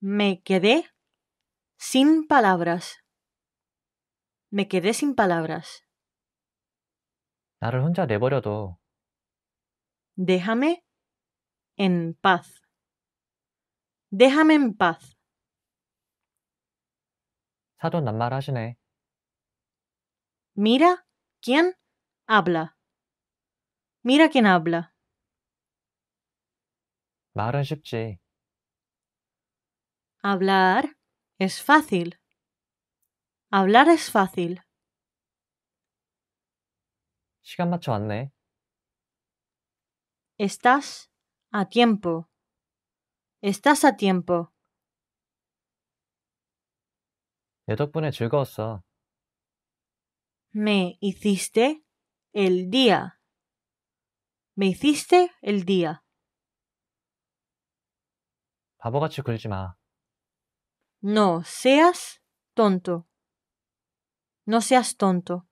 Me quedé sin palabras. Me quedé sin palabras. Déjame en paz. Déjame en paz. Mira quién habla. Mira quién habla. Hablar es fácil. Hablar es fácil. 시간 Estás a tiempo. Estás a tiempo. Me hiciste el día. Me hiciste el día. No seas tonto. No seas tonto.